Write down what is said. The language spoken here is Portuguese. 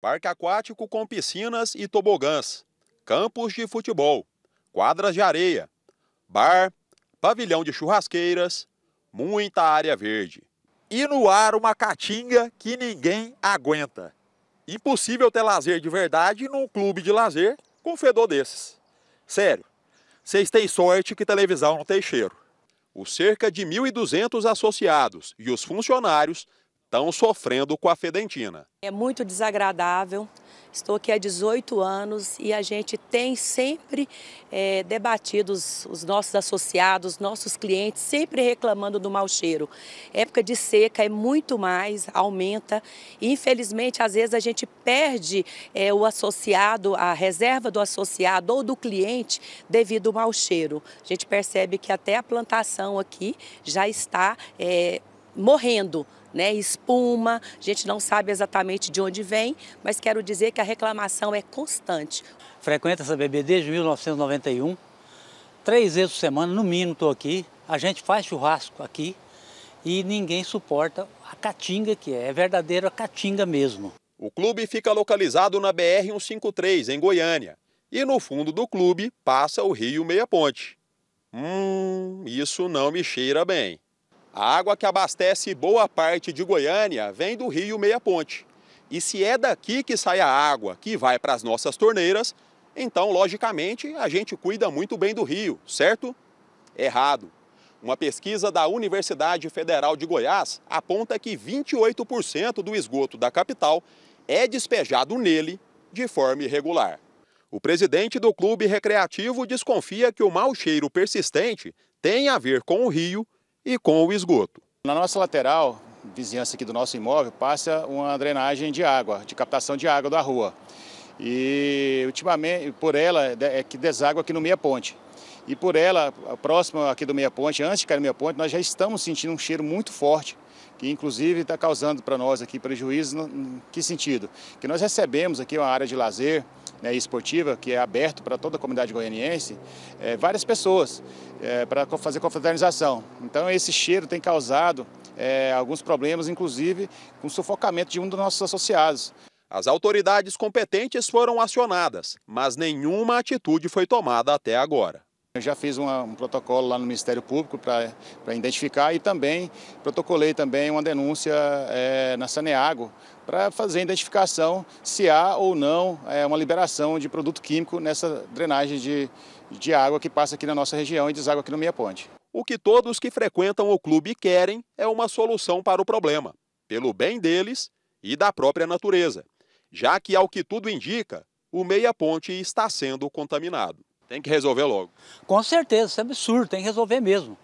parque aquático com piscinas e tobogãs, campos de futebol, quadras de areia, bar, pavilhão de churrasqueiras, muita área verde. E no ar uma caatinga que ninguém aguenta. Impossível ter lazer de verdade num clube de lazer com fedor desses. Sério, vocês têm sorte que televisão não tem cheiro. Os cerca de 1.200 associados e os funcionários estão sofrendo com a fedentina. É muito desagradável. Estou aqui há 18 anos e a gente tem sempre é, debatido os, os, nossos associados, nossos clientes, sempre reclamando do mau cheiro. Época de seca é muito mais, aumenta. E, infelizmente, às vezes a gente perde é, o associado, a reserva do associado ou do cliente devido ao mau cheiro. A gente percebe que até a plantação aqui já está. É, morrendo, né? Espuma, a gente não sabe exatamente de onde vem, mas quero dizer que a reclamação é constante. frequenta essa BB desde 1991, três vezes por semana, no mínimo, estou aqui. A gente faz churrasco aqui e ninguém suporta a caatinga que é, é verdadeira caatinga mesmo. O clube fica localizado na BR-153, em Goiânia. E no fundo do clube passa o rio Meia Ponte. Hum, isso não me cheira bem. A água que abastece boa parte de Goiânia vem do rio Meia Ponte. E se é daqui que sai a água que vai para as nossas torneiras, então, logicamente, a gente cuida muito bem do rio, certo? Errado. Uma pesquisa da Universidade Federal de Goiás aponta que 28% do esgoto da capital é despejado nele de forma irregular. O presidente do clube recreativo desconfia que o mau cheiro persistente tem a ver com o rio e com o esgoto. Na nossa lateral, vizinhança aqui do nosso imóvel, passa uma drenagem de água, de captação de água da rua. E ultimamente, por ela, é que deságua aqui no Meia Ponte. E por ela, próximo aqui do Meia Ponte, antes de cair no Meia Ponte, nós já estamos sentindo um cheiro muito forte, que inclusive está causando para nós aqui prejuízo. que sentido? Que nós recebemos aqui uma área de lazer, né, esportiva, que é aberto para toda a comunidade goianiense, é, várias pessoas é, eh, para fazer confraternização. Então esse cheiro tem causado é, alguns problemas, inclusive com sufocamento de um dos nossos associados. As autoridades competentes foram acionadas, mas nenhuma atitude foi tomada até agora já fiz uma, um protocolo lá no Ministério Público para identificar e também protocolei também uma denúncia é, na Saneago para fazer a identificação se há ou não é, uma liberação de produto químico nessa drenagem de, de água que passa aqui na nossa região e deságua aqui no Meia Ponte. O que todos que frequentam o clube querem é uma solução para o problema, pelo bem deles e da própria natureza, já que, ao que tudo indica, o Meia Ponte está sendo contaminado. Tem que resolver logo. Com certeza, isso é absurdo, tem que resolver mesmo.